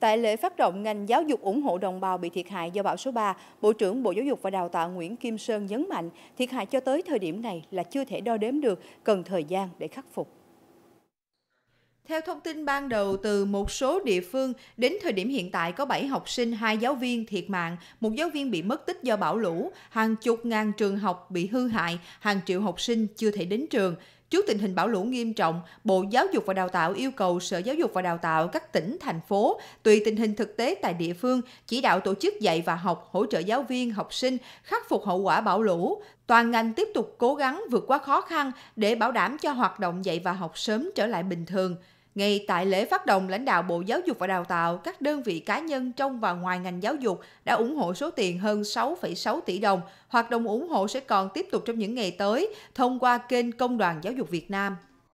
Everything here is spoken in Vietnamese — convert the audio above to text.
Tại lễ phát động ngành giáo dục ủng hộ đồng bào bị thiệt hại do bão số 3, Bộ trưởng Bộ Giáo dục và Đào tạo Nguyễn Kim Sơn nhấn mạnh thiệt hại cho tới thời điểm này là chưa thể đo đếm được, cần thời gian để khắc phục. Theo thông tin ban đầu từ một số địa phương, đến thời điểm hiện tại có 7 học sinh, 2 giáo viên thiệt mạng, một giáo viên bị mất tích do bão lũ, hàng chục ngàn trường học bị hư hại, hàng triệu học sinh chưa thể đến trường. Trước tình hình bão lũ nghiêm trọng, Bộ Giáo dục và Đào tạo yêu cầu Sở Giáo dục và Đào tạo các tỉnh, thành phố, tùy tình hình thực tế tại địa phương, chỉ đạo tổ chức dạy và học, hỗ trợ giáo viên, học sinh, khắc phục hậu quả bão lũ. Toàn ngành tiếp tục cố gắng vượt qua khó khăn để bảo đảm cho hoạt động dạy và học sớm trở lại bình thường. Ngay tại lễ phát động, lãnh đạo Bộ Giáo dục và Đào tạo, các đơn vị cá nhân trong và ngoài ngành giáo dục đã ủng hộ số tiền hơn 6,6 tỷ đồng. Hoạt động ủng hộ sẽ còn tiếp tục trong những ngày tới thông qua kênh Công đoàn Giáo dục Việt Nam.